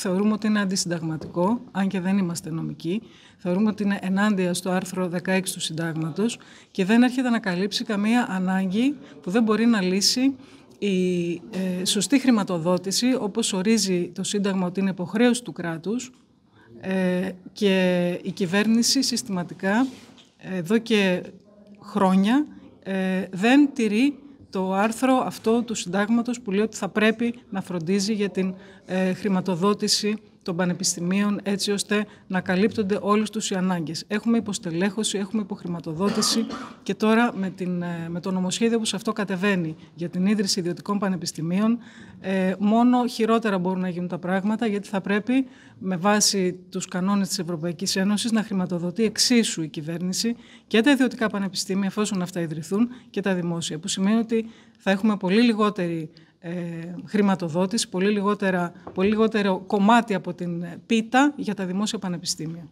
θεωρούμε ότι είναι αντισυνταγματικό, αν και δεν είμαστε νομικοί. Θεωρούμε ότι είναι ενάντια στο άρθρο 16 του Συντάγματος και δεν έρχεται να καλύψει καμία ανάγκη που δεν μπορεί να λύσει η ε, σωστή χρηματοδότηση, όπως ορίζει το Σύνταγμα ότι είναι υποχρέωση του κράτους ε, και η κυβέρνηση συστηματικά ε, εδώ και χρόνια ε, δεν τηρεί το άρθρο αυτό του συντάγματος που λέει ότι θα πρέπει να φροντίζει για την ε, χρηματοδότηση των πανεπιστημίων έτσι ώστε να καλύπτονται όλε τους οι ανάγκες. Έχουμε υποστελέχωση, έχουμε υποχρηματοδότηση και τώρα με, την, ε, με το νομοσχέδιο που σε αυτό κατεβαίνει για την ίδρυση ιδιωτικών πανεπιστημίων, ε, μόνο χειρότερα μπορούν να γίνουν τα πράγματα γιατί θα πρέπει με βάση τους κανόνες της Ευρωπαϊκής Ένωσης να χρηματοδοτεί εξίσου η κυβέρνηση και τα ιδιωτικά πανεπιστήμια, εφόσον αυτά ιδρυθούν, και τα δημόσια. Που σημαίνει ότι θα έχουμε πολύ λιγότερη ε, χρηματοδότηση, πολύ, λιγότερα, πολύ λιγότερο κομμάτι από την ε, πίτα για τα δημόσια πανεπιστήμια.